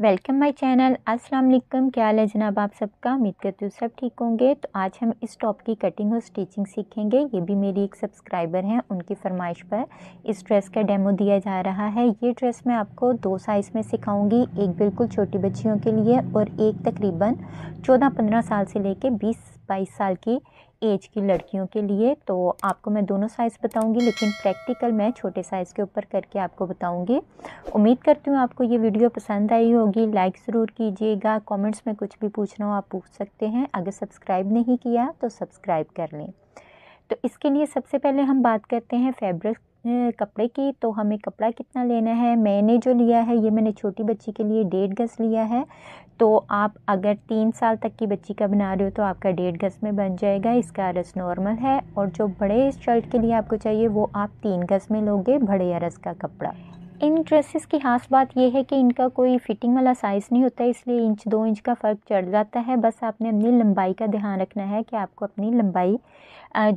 welcome my channel अस्सलाम वालेकुम क्या हाल है जनाब आप सबका उम्मीद करती हूँ सब ठीक होंगे तो आज हम इस टॉप की कटिंग और स्टिचिंग सीखेंगे ये भी मेरी एक सब्सक्राइबर हैं उनकी फरमाइश पर इस ड्रेस का डेमो दिया जा रहा है ये ड्रेस मैं आपको दो साइज़ में सिखाऊंगी एक बिल्कुल छोटी बच्चियों के लिए और एक तकरीबन चौदह पंद्रह साल से लेकर बीस बाईस साल की एज की लड़कियों के लिए तो आपको मैं दोनों साइज़ बताऊंगी लेकिन प्रैक्टिकल मैं छोटे साइज़ के ऊपर करके आपको बताऊंगी उम्मीद करती हूँ आपको ये वीडियो पसंद आई होगी लाइक ज़रूर कीजिएगा कमेंट्स में कुछ भी पूछना हो आप पूछ सकते हैं अगर सब्सक्राइब नहीं किया तो सब्सक्राइब कर लें तो इसके लिए सबसे पहले हम बात करते हैं फैब्रिक कपड़े की तो हमें कपड़ा कितना लेना है मैंने जो लिया है ये मैंने छोटी बच्ची के लिए डेढ़ गज़ लिया है तो आप अगर तीन साल तक की बच्ची का बना रहे हो तो आपका डेढ़ गज़ में बन जाएगा इसका अरस नॉर्मल है और जो बड़े शर्ट के लिए आपको चाहिए वो आप तीन गज़ में लोगे बड़े अरस का कपड़ा इन ड्रेसेस की खास बात यह है कि इनका कोई फिटिंग वाला साइज़ नहीं होता इसलिए इंच दो इंच का फ़र्क चढ़ जाता है बस आपने अपनी लंबाई का ध्यान रखना है कि आपको अपनी लंबाई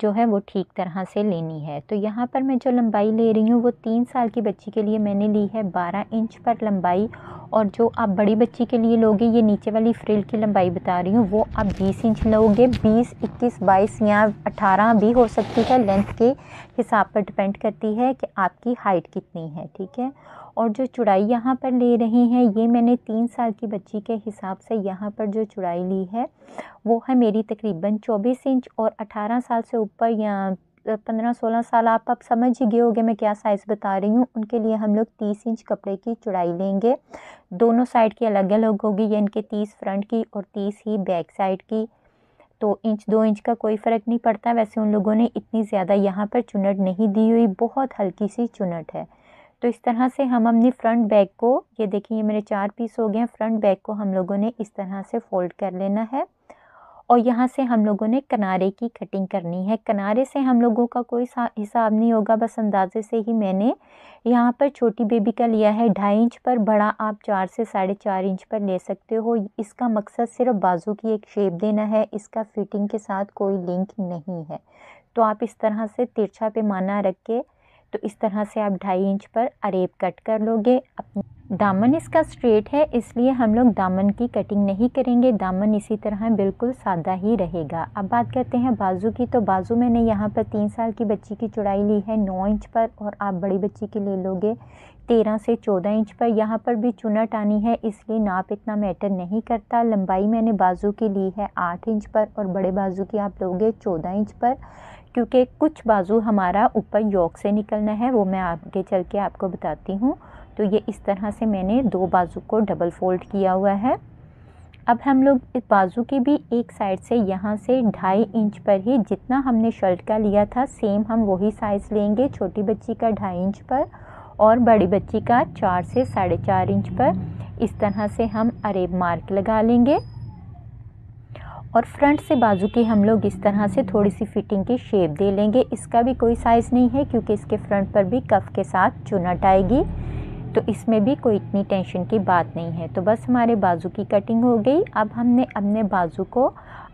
जो है वो ठीक तरह से लेनी है तो यहाँ पर मैं जो लंबाई ले रही हूँ वो तीन साल की बच्ची के लिए मैंने ली है बारह इंच पर लंबाई और जो आप बड़ी बच्ची के लिए लोगे ये नीचे वाली फ्रिल की लंबाई बता रही हूँ वो आप बीस इंच लोगे बीस इक्कीस बाईस या अठारह भी हो सकती है लेंथ के हिसाब पर डिपेंड करती है कि आपकी हाइट कितनी है ठीक है हैं और जो चुड़ाई यहाँ पर ले रहे हैं ये मैंने तीन साल की बच्ची के हिसाब से यहाँ पर जो चुड़ाई ली है वो है मेरी तकरीबन चौबीस इंच और अठारह साल से ऊपर या पंद्रह सोलह साल आप अब समझ ही गए होंगे मैं क्या साइज़ बता रही हूँ उनके लिए हम लोग तीस इंच कपड़े की चुड़ाई लेंगे दोनों साइड की अलग अलग होगी यानी कि तीस फ्रंट की और तीस ही बैक साइड की तो इंच दो इंच का कोई फ़र्क नहीं पड़ता वैसे उन लोगों ने इतनी ज़्यादा यहाँ पर चुनट नहीं दी हुई बहुत हल्की सी चुनट है तो इस तरह से हम अपनी फ्रंट बैग को ये देखिए ये मेरे चार पीस हो गए हैं फ्रंट बैग को हम लोगों ने इस तरह से फोल्ड कर लेना है और यहाँ से हम लोगों ने किनारे की कटिंग करनी है किनारे से हम लोगों का कोई हिसाब नहीं होगा बस अंदाजे से ही मैंने यहाँ पर छोटी बेबी का लिया है ढाई इंच पर बड़ा आप चार से साढ़े चार इंच पर ले सकते हो इसका मकसद सिर्फ बाजू की एक शेप देना है इसका फिटिंग के साथ कोई लिंक नहीं है तो आप इस तरह से तिरछा पैमाना रख के तो इस तरह से आप ढाई इंच पर अरेब कट कर लोगे अपने दामन इसका स्ट्रेट है इसलिए हम लोग दामन की कटिंग नहीं करेंगे दामन इसी तरह बिल्कुल सादा ही रहेगा अब बात करते हैं बाजू की तो बाजू मैंने यहाँ पर तीन साल की बच्ची की चौड़ाई ली है नौ इंच पर और आप बड़ी बच्ची की ले लोगे तेरह से चौदह इंच पर यहाँ पर भी चुनट आनी है इसलिए नाप इतना मैटर नहीं करता लंबाई मैंने बाजू की ली है आठ इंच पर और बड़े बाजू की आप लोगे चौदह इंच पर क्योंकि कुछ बाजू हमारा ऊपर योग से निकलना है वो मैं आगे चल के आपको बताती हूँ तो ये इस तरह से मैंने दो बाजू को डबल फोल्ड किया हुआ है अब हम लोग इस बाजू की भी एक साइड से यहाँ से ढाई इंच पर ही जितना हमने शर्ट का लिया था सेम हम वही साइज़ लेंगे छोटी बच्ची का ढाई इंच पर और बड़ी बच्ची का चार से साढ़े चार इंच पर इस तरह से हम अरेब मार्क लगा लेंगे और फ्रंट से बाजू की हम लोग इस तरह से थोड़ी सी फिटिंग की शेप दे लेंगे इसका भी कोई साइज़ नहीं है क्योंकि इसके फ्रंट पर भी कफ के साथ चुनट आएगी तो इसमें भी कोई इतनी टेंशन की बात नहीं है तो बस हमारे बाजू की कटिंग हो गई अब हमने अपने बाजू को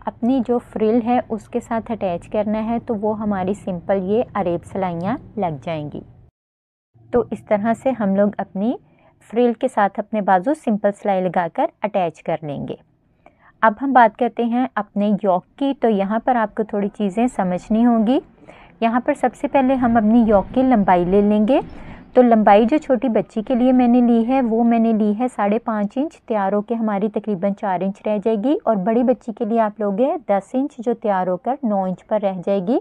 अपनी जो फ्रिल है उसके साथ अटैच करना है तो वो हमारी सिंपल ये अरेब सिलाइयाँ लग जाएंगी तो इस तरह से हम लोग अपनी फ्रिल के साथ अपने बाजू सिंपल सिलाई लगाकर अटैच कर लेंगे अब हम बात करते हैं अपने योग की तो यहाँ पर आपको थोड़ी चीज़ें समझनी होंगी यहाँ पर सबसे पहले हम अपनी योग की लंबाई ले लेंगे तो लंबाई जो छोटी बच्ची के लिए मैंने ली है वो मैंने ली है साढ़े पाँच इंच तैयार होकर हमारी तकरीबन चार इंच रह जाएगी और बड़ी बच्ची के लिए आप लोगे दस इंच जो तैयार होकर नौ इंच पर रह जाएगी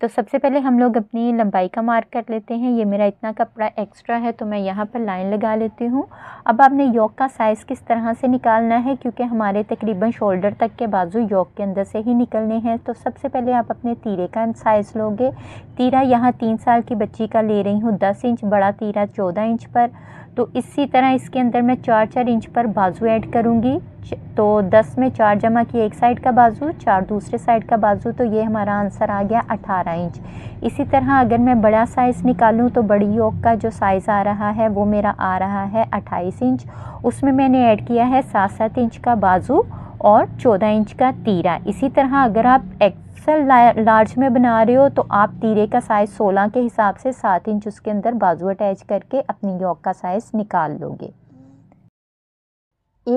तो सबसे पहले हम लोग अपनी लंबाई का मार्क कर लेते हैं ये मेरा इतना कपड़ा एक्स्ट्रा है तो मैं यहाँ पर लाइन लगा लेती हूँ अब आपने योक का साइज़ किस तरह से निकालना है क्योंकि हमारे तकरीबन शोल्डर तक के बाजू योक के अंदर से ही निकलने हैं तो सबसे पहले आप अपने तीरे का साइज़ लोगे तीरा यहाँ तीन साल की बच्ची का ले रही हूँ दस इंच बड़ा तीरा चौदह इंच पर तो इसी तरह इसके अंदर मैं चार चार इंच पर बाजू ऐड करूँगी तो दस में चार जमा किए एक साइड का बाजू चार दूसरे साइड का बाजू तो ये हमारा आंसर आ गया अठारह इंच इसी तरह अगर मैं बड़ा साइज़ निकालूँ तो बड़ी योग का जो साइज़ आ रहा है वो मेरा आ रहा है अट्ठाईस इंच उसमें मैंने ऐड किया है सात सात इंच का बाजू और 14 इंच का तीरा इसी तरह अगर आप एक्सल लार्ज में बना रहे हो तो आप तीरे का साइज़ 16 के हिसाब से 7 इंच उसके अंदर बाजू अटैच करके अपनी यॉक का साइज़ निकाल लोगे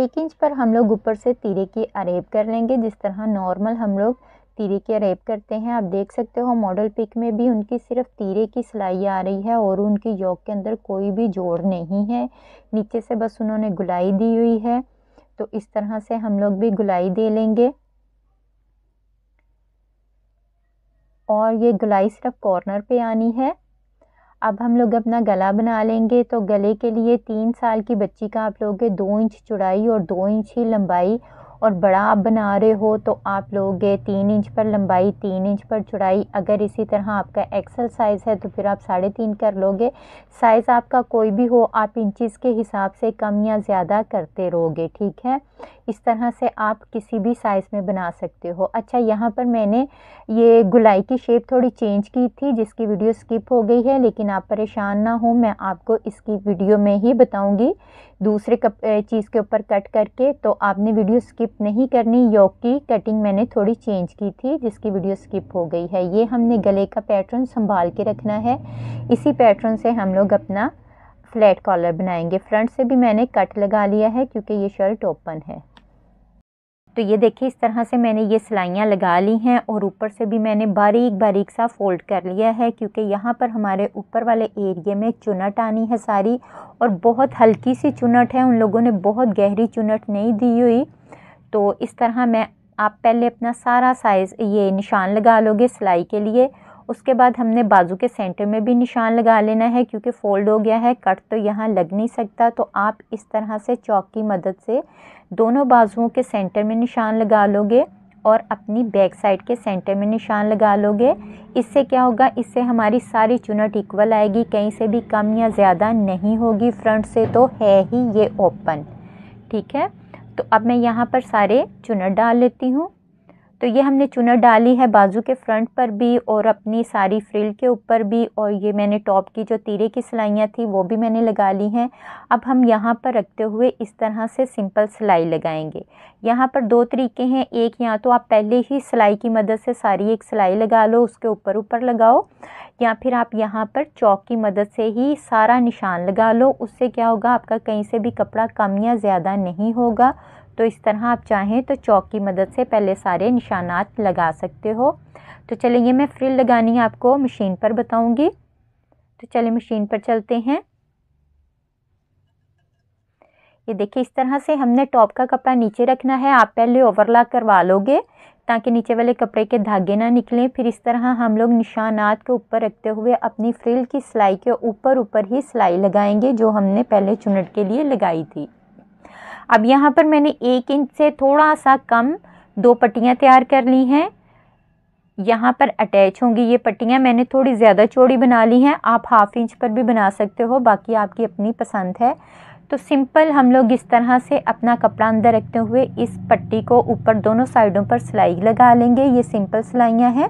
एक इंच पर हम लोग ऊपर से तीरे की अरेब कर लेंगे जिस तरह नॉर्मल हम लोग तीरे की अरेब करते हैं आप देख सकते हो मॉडल पिक में भी उनकी सिर्फ तीरे की सिलाई आ रही है और उनकी यॉक के अंदर कोई भी जोड़ नहीं है नीचे से बस उन्होंने गुलाई दी हुई है तो इस तरह से हम लोग भी गुलाई दे लेंगे और ये गुलाई सिर्फ कॉर्नर पे आनी है अब हम लोग अपना गला बना लेंगे तो गले के लिए तीन साल की बच्ची का आप लोगे दो इंच चौड़ाई और दो इंच ही लंबाई और बड़ा आप बना रहे हो तो आप लोग तीन इंच पर लंबाई तीन इंच पर चौड़ाई अगर इसी तरह आपका एक्सल साइज़ है तो फिर आप साढ़े तीन कर लोगे साइज़ आपका कोई भी हो आप इंचज़ के हिसाब से कम या ज़्यादा करते रहोगे ठीक है इस तरह से आप किसी भी साइज़ में बना सकते हो अच्छा यहाँ पर मैंने ये गुलाई की शेप थोड़ी चेंज की थी जिसकी वीडियो स्किप हो गई है लेकिन आप परेशान ना हो मैं आपको इसकी वीडियो में ही बताऊँगी दूसरे कप चीज़ के ऊपर कट करके तो आपने वीडियो स्किप नहीं करनी योग की कटिंग मैंने थोड़ी चेंज की थी जिसकी वीडियो स्किप हो गई है ये हमने गले का पैटर्न संभाल के रखना है इसी पैटर्न से हम लोग अपना फ्लैट कॉलर बनाएंगे फ्रंट से भी मैंने कट लगा लिया है क्योंकि ये शर्ट ओपन है तो ये देखिए इस तरह से मैंने ये सिलाइयाँ लगा ली हैं और ऊपर से भी मैंने बारीक बारीक सा फोल्ड कर लिया है क्योंकि यहाँ पर हमारे ऊपर वाले एरिए में चुनट आनी है सारी और बहुत हल्की सी चुनट है उन लोगों ने बहुत गहरी चुनट नहीं दी हुई तो इस तरह मैं आप पहले अपना सारा साइज़ ये निशान लगा लोगे सिलाई के लिए उसके बाद हमने बाजू के सेंटर में भी निशान लगा लेना है क्योंकि फ़ोल्ड हो गया है कट तो यहाँ लग नहीं सकता तो आप इस तरह से चौक की मदद से दोनों बाजुओं के सेंटर में निशान लगा लोगे और अपनी बैक साइड के सेंटर में निशान लगा लोगे इससे क्या होगा इससे हमारी सारी चुनट इक्वल आएगी कहीं से भी कम या ज़्यादा नहीं होगी फ्रंट से तो है ही ये ओपन ठीक है तो अब मैं यहाँ पर सारे चुनट डाल लेती हूँ तो ये हमने चुनर डाली है बाजू के फ्रंट पर भी और अपनी सारी फ्रिल के ऊपर भी और ये मैंने टॉप की जो तीरे की सिलाइयाँ थी वो भी मैंने लगा ली हैं अब हम यहाँ पर रखते हुए इस तरह से सिंपल सिलाई लगाएंगे यहाँ पर दो तरीके हैं एक या तो आप पहले ही सिलाई की मदद से सारी एक सिलाई लगा लो उसके ऊपर ऊपर लगाओ या फिर आप यहाँ पर चौक की मदद से ही सारा निशान लगा लो उससे क्या होगा आपका कहीं से भी कपड़ा कम या ज़्यादा नहीं होगा तो इस तरह आप चाहें तो चौक की मदद से पहले सारे निशानात लगा सकते हो तो चलिए ये मैं फ्रिल लगानी आपको मशीन पर बताऊंगी तो चलिए मशीन पर चलते हैं ये देखिए इस तरह से हमने टॉप का कपड़ा नीचे रखना है आप पहले ओवरलॉक करवा लोगे ताकि नीचे वाले कपड़े के धागे ना निकलें फिर इस तरह हम लोग निशानात को ऊपर रखते हुए अपनी फ्रिल की सिलाई के ऊपर ऊपर ही सिलाई लगाएंगे जो हमने पहले चुनट के लिए लगाई थी अब यहाँ पर मैंने एक इंच से थोड़ा सा कम दो पट्टियाँ तैयार कर ली हैं यहाँ पर अटैच होंगी ये पट्टियाँ मैंने थोड़ी ज़्यादा चौड़ी बना ली हैं आप हाफ इंच पर भी बना सकते हो बाकी आपकी अपनी पसंद है तो सिंपल हम लोग इस तरह से अपना कपड़ा अंदर रखते हुए इस पट्टी को ऊपर दोनों साइडों पर सिलाई लगा लेंगे ये सिंपल सिलाइयाँ हैं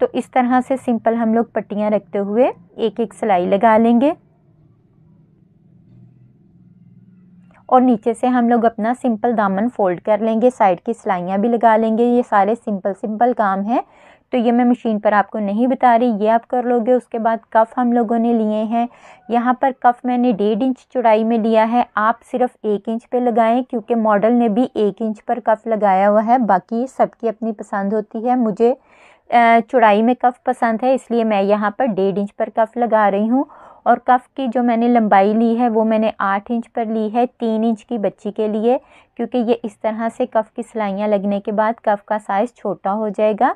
तो इस तरह से सिंपल हम लोग पट्टियाँ रखते हुए एक एक सिलाई लगा लेंगे और नीचे से हम लोग अपना सिंपल दामन फोल्ड कर लेंगे साइड की सिलाइयाँ भी लगा लेंगे ये सारे सिंपल सिंपल काम हैं तो ये मैं मशीन पर आपको नहीं बता रही ये आप कर लोगे उसके बाद कफ़ हम लोगों ने लिए हैं यहाँ पर कफ़ मैंने डेढ़ इंच चौड़ाई में लिया है आप सिर्फ एक इंच पे लगाएं क्योंकि मॉडल ने भी एक इंच पर कफ़ लगाया हुआ है बाकी सबकी अपनी पसंद होती है मुझे चौड़ाई में कफ़ पसंद है इसलिए मैं यहाँ पर डेढ़ इंच पर कफ़ लगा रही हूँ और कफ़ की जो मैंने लंबाई ली है वो मैंने आठ इंच पर ली है तीन इंच की बच्ची के लिए क्योंकि ये इस तरह से कफ़ की सिलाइयाँ लगने के बाद कफ़ का साइज़ छोटा हो जाएगा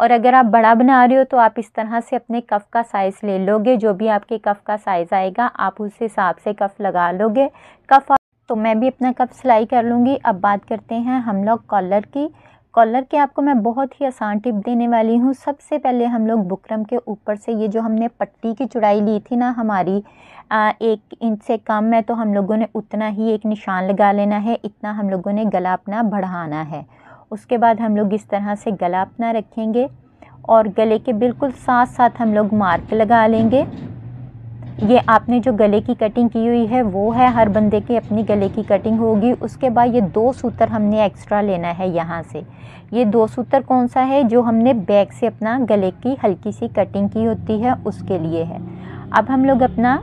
और अगर आप बड़ा बना रहे हो तो आप इस तरह से अपने कफ़ का साइज़ ले लोगे जो भी आपके कफ़ का साइज़ आएगा आप उस हिसाब से कफ़ लगा लोगे कफ़ तो मैं भी अपना कफ सिलाई कर लूँगी अब बात करते हैं हम लोग कॉलर की कॉलर के आपको मैं बहुत ही आसान टिप देने वाली हूँ सबसे पहले हम लोग बुकरम के ऊपर से ये जो हमने पट्टी की चुड़ाई ली थी ना हमारी आ, एक इंच से कम है तो हम लोगों ने उतना ही एक निशान लगा लेना है इतना हम लोगों ने गला अपना बढ़ाना है उसके बाद हम लोग इस तरह से गला अपना रखेंगे और गले के बिल्कुल साथ साथ हम लोग मार्क लगा लेंगे ये आपने जो गले की कटिंग की हुई है वो है हर बंदे के अपनी गले की कटिंग होगी उसके बाद ये दो सूत्र हमने एक्स्ट्रा लेना है यहाँ से ये दो सूत्र कौन सा है जो हमने बैक से अपना गले की हल्की सी कटिंग की होती है उसके लिए है अब हम लोग अपना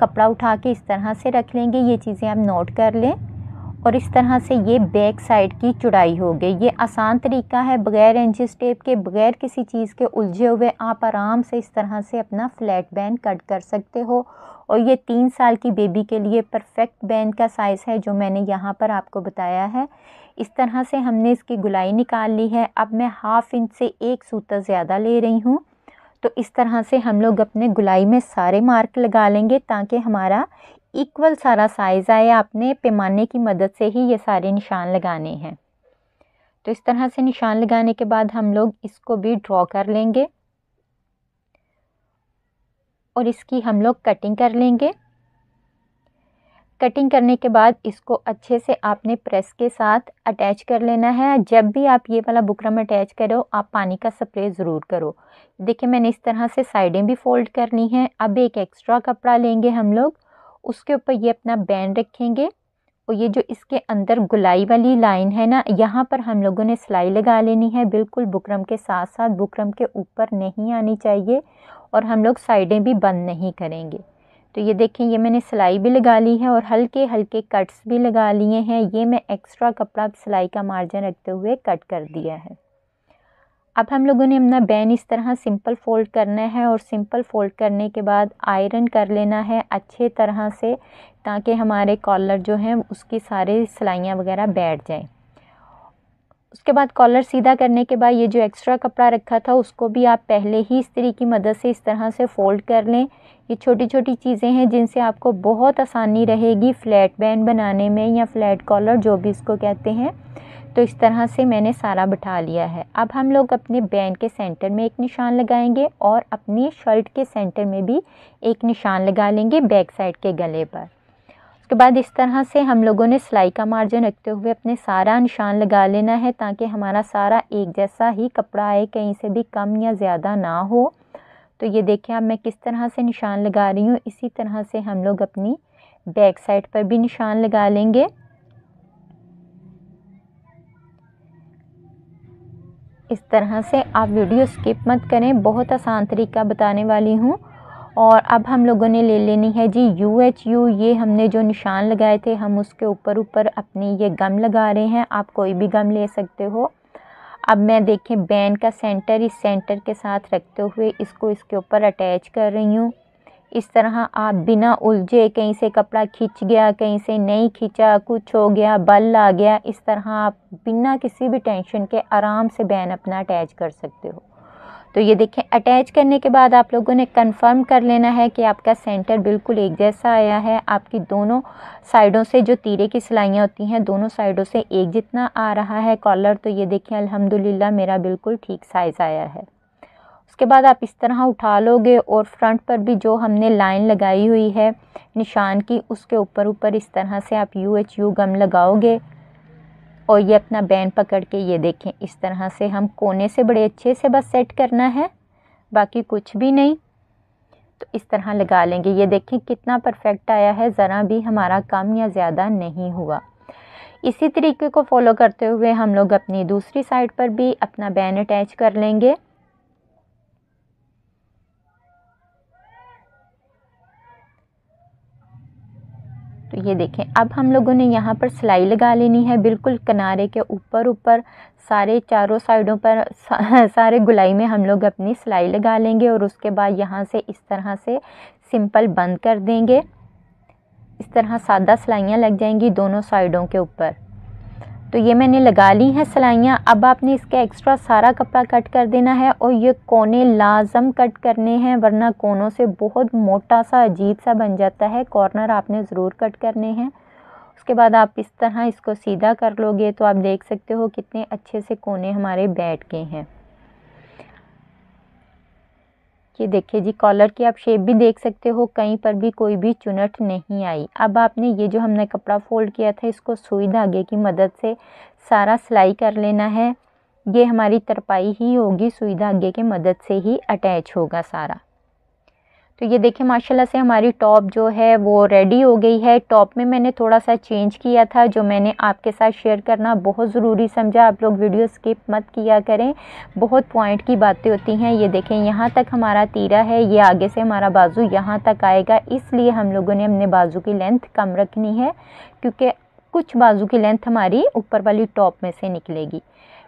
कपड़ा उठा के इस तरह से रख लेंगे ये चीज़ें आप नोट कर लें और इस तरह से ये बैक साइड की चुड़ाई हो गई ये आसान तरीका है बगैर एंजिस टेप के बगैर किसी चीज़ के उलझे हुए आप आराम से इस तरह से अपना फ्लैट बैंड कट कर सकते हो और ये तीन साल की बेबी के लिए परफेक्ट बैंड का साइज़ है जो मैंने यहाँ पर आपको बताया है इस तरह से हमने इसकी गुलाई निकाल ली है अब मैं हाफ़ इंच से एक सूता ज़्यादा ले रही हूँ तो इस तरह से हम लोग अपने गुलाई में सारे मार्क लगा लेंगे ताकि हमारा इक्वल सारा साइज़ आया आपने पैमाने की मदद से ही ये सारे निशान लगाने हैं तो इस तरह से निशान लगाने के बाद हम लोग इसको भी ड्रॉ कर लेंगे और इसकी हम लोग कटिंग कर लेंगे कटिंग करने के बाद इसको अच्छे से आपने प्रेस के साथ अटैच कर लेना है जब भी आप ये वाला बुकरम अटैच करो आप पानी का स्प्रे ज़रूर करो देखिए मैंने इस तरह से साइडें भी फोल्ड करनी है अब एक एक्स्ट्रा कपड़ा लेंगे हम लोग उसके ऊपर ये अपना बैंड रखेंगे और ये जो इसके अंदर गुलाई वाली लाइन है ना यहाँ पर हम लोगों ने सिलाई लगा लेनी है बिल्कुल बुकरम के साथ साथ बुकरम के ऊपर नहीं आनी चाहिए और हम लोग साइडें भी बंद नहीं करेंगे तो ये देखें ये मैंने सिलाई भी लगा ली है और हल्के हल्के कट्स भी लगा लिए हैं ये मैं एक्स्ट्रा कपड़ा सिलाई का मार्जिन रखते हुए कट कर दिया है अब हम लोगों ने अपना बैन इस तरह सिंपल फोल्ड करना है और सिंपल फोल्ड करने के बाद आयरन कर लेना है अच्छे तरह से ताकि हमारे कॉलर जो हैं उसकी सारे सिलाइयाँ वगैरह बैठ जाएँ उसके बाद कॉलर सीधा करने के बाद ये जो एक्स्ट्रा कपड़ा रखा था उसको भी आप पहले ही इस्त्री की मदद से इस तरह से फ़ोल्ड कर लें ये छोटी छोटी चीज़ें हैं जिनसे आपको बहुत आसानी रहेगी फ़्लैट बैन बनाने में या फ़्लैट कॉलर जो भी इसको कहते हैं तो इस तरह से मैंने सारा बिठा लिया है अब हम लोग अपने बैंड के सेंटर में एक निशान लगाएंगे और अपनी शर्ट के सेंटर में भी एक निशान लगा लेंगे बैक साइड के गले पर उसके बाद इस तरह से हम लोगों ने सिलाई का मार्जिन रखते हुए अपने सारा निशान लगा लेना है ताकि हमारा सारा एक जैसा ही कपड़ा आए कहीं से भी कम या ज़्यादा ना हो तो ये देखें अब मैं किस तरह से निशान लगा रही हूँ इसी तरह से हम लोग अपनी बैक साइड पर भी निशान लगा लेंगे इस तरह से आप वीडियो स्किप मत करें बहुत आसान तरीका बताने वाली हूँ और अब हम लोगों ने ले लेनी है जी यू एच यू ये हमने जो निशान लगाए थे हम उसके ऊपर ऊपर अपनी ये गम लगा रहे हैं आप कोई भी गम ले सकते हो अब मैं देखें बैंड का सेंटर इस सेंटर के साथ रखते हुए इसको इसके ऊपर अटैच कर रही हूँ इस तरह आप बिना उलझे कहीं से कपड़ा खींच गया कहीं से नहीं खींचा कुछ हो गया बल आ गया इस तरह आप बिना किसी भी टेंशन के आराम से बैन अपना अटैच कर सकते हो तो ये देखें अटैच करने के बाद आप लोगों ने कंफर्म कर लेना है कि आपका सेंटर बिल्कुल एक जैसा आया है आपकी दोनों साइडों से जो तीरे की सिलाइयाँ होती हैं दोनों साइडों से एक जितना आ रहा है कॉलर तो ये देखें अल्हम्दुलिल्लाह मेरा बिल्कुल ठीक साइज़ आया है उसके बाद आप इस तरह उठा लोगे और फ्रंट पर भी जो हमने लाइन लगाई हुई है निशान की उसके ऊपर ऊपर इस तरह से आप यू एच यू गम लगाओगे और ये अपना बैंड पकड़ के ये देखें इस तरह से हम कोने से बड़े अच्छे से बस सेट करना है बाकी कुछ भी नहीं तो इस तरह लगा लेंगे ये देखें कितना परफेक्ट आया है ज़रा भी हमारा कम या ज़्यादा नहीं हुआ इसी तरीके को फॉलो करते हुए हम लोग अपनी दूसरी साइड पर भी अपना बैन अटैच कर लेंगे तो ये देखें अब हम लोगों ने यहाँ पर सिलाई लगा लेनी है बिल्कुल किनारे के ऊपर ऊपर सारे चारों साइडों पर सारे गुलाई में हम लोग अपनी सिलाई लगा लेंगे और उसके बाद यहाँ से इस तरह से सिंपल बंद कर देंगे इस तरह सादा सिलाइयाँ लग जाएंगी दोनों साइडों के ऊपर तो ये मैंने लगा ली हैं सिलाइयाँ अब आपने इसका एक्स्ट्रा सारा कपड़ा कट कर देना है और ये कोने लाजम कट करने हैं वरना कोनों से बहुत मोटा सा अजीब सा बन जाता है कॉर्नर आपने ज़रूर कट करने हैं उसके बाद आप इस तरह इसको सीधा कर लोगे तो आप देख सकते हो कितने अच्छे से कोने हमारे बैठ गए हैं ये देखिए जी कॉलर की आप शेप भी देख सकते हो कहीं पर भी कोई भी चुनट नहीं आई अब आपने ये जो हमने कपड़ा फोल्ड किया था इसको सुई धागे की मदद से सारा सिलाई कर लेना है ये हमारी तरपाई ही होगी सुई धागे के मदद से ही अटैच होगा सारा तो ये देखिए माशाल्लाह से हमारी टॉप जो है वो रेडी हो गई है टॉप में मैंने थोड़ा सा चेंज किया था जो मैंने आपके साथ शेयर करना बहुत ज़रूरी समझा आप लोग वीडियो स्किप मत किया करें बहुत पॉइंट की बातें होती हैं ये देखें यहाँ तक हमारा तीरा है ये आगे से हमारा बाजू यहाँ तक आएगा इसलिए हम लोगों ने अपने बाजू की लेंथ कम रखनी है क्योंकि कुछ बाजू की लेंथ हमारी ऊपर वाली टॉप में से निकलेगी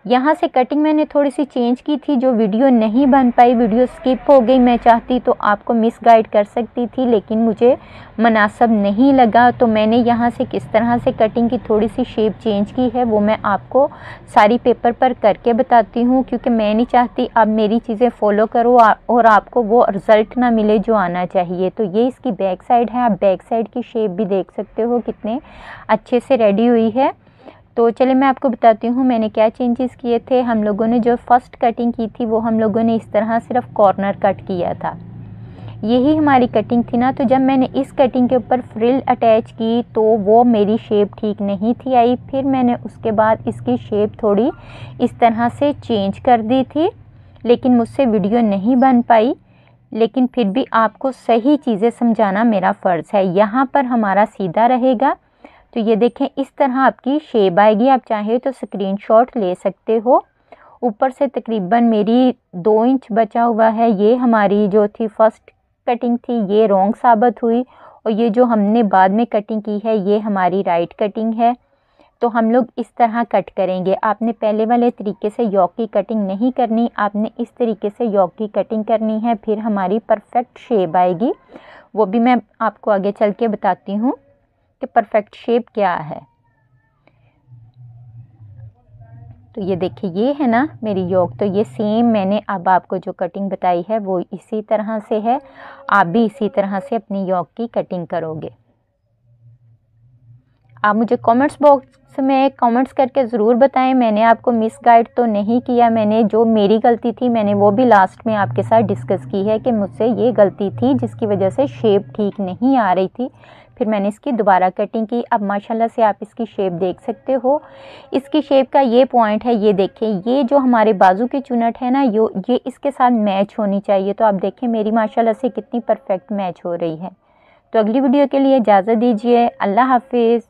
यहाँ से कटिंग मैंने थोड़ी सी चेंज की थी जो वीडियो नहीं बन पाई वीडियो स्किप हो गई मैं चाहती तो आपको मिस गाइड कर सकती थी लेकिन मुझे मुनासब नहीं लगा तो मैंने यहाँ से किस तरह से कटिंग की थोड़ी सी शेप चेंज की है वो मैं आपको सारी पेपर पर करके बताती हूँ क्योंकि मैं नहीं चाहती आप मेरी चीज़ें फॉलो करो और आपको वो रिज़ल्ट ना मिले जो आना चाहिए तो ये इसकी बैक साइड है आप बैक साइड की शेप भी देख सकते हो कितने अच्छे से रेडी हुई है तो चलिए मैं आपको बताती हूँ मैंने क्या चेंजेस किए थे हम लोगों ने जो फर्स्ट कटिंग की थी वो हम लोगों ने इस तरह सिर्फ कॉर्नर कट किया था यही हमारी कटिंग थी ना तो जब मैंने इस कटिंग के ऊपर फ्रिल अटैच की तो वो मेरी शेप ठीक नहीं थी आई फिर मैंने उसके बाद इसकी शेप थोड़ी इस तरह से चेंज कर दी थी लेकिन मुझसे वीडियो नहीं बन पाई लेकिन फिर भी आपको सही चीज़ें समझाना मेरा फ़र्ज़ है यहाँ पर हमारा सीधा रहेगा तो ये देखें इस तरह आपकी शेप आएगी आप चाहे तो स्क्रीनशॉट ले सकते हो ऊपर से तकरीबन मेरी दो इंच बचा हुआ है ये हमारी जो थी फर्स्ट कटिंग थी ये रॉन्ग साबित हुई और ये जो हमने बाद में कटिंग की है ये हमारी राइट कटिंग है तो हम लोग इस तरह कट करेंगे आपने पहले वाले तरीके से यॉक की कटिंग नहीं करनी आपने इस तरीके से यॉक की कटिंग करनी है फिर हमारी परफेक्ट शेप आएगी वो भी मैं आपको आगे चल के बताती हूँ कि परफेक्ट शेप क्या है तो ये देखिए ये है ना मेरी योग तो ये सेम मैंने अब आपको जो कटिंग बताई है वो इसी तरह से है आप भी इसी तरह से अपनी योग की कटिंग करोगे आप मुझे कमेंट्स बॉक्स में कमेंट्स करके ज़रूर बताएं मैंने आपको मिस गाइड तो नहीं किया मैंने जो मेरी गलती थी मैंने वो भी लास्ट में आपके साथ डिस्कस की है कि मुझसे ये गलती थी जिसकी वजह से शेप ठीक नहीं आ रही थी फिर मैंने इसकी दोबारा कटिंग की अब माशाल्लाह से आप इसकी शेप देख सकते हो इसकी शेप का ये पॉइंट है ये देखें ये जो हमारे बाजू की चुनट है ना यो ये इसके साथ मैच होनी चाहिए तो आप देखें मेरी माशाल्लाह से कितनी परफेक्ट मैच हो रही है तो अगली वीडियो के लिए इजाज़त दीजिए अल्लाह हाफिज़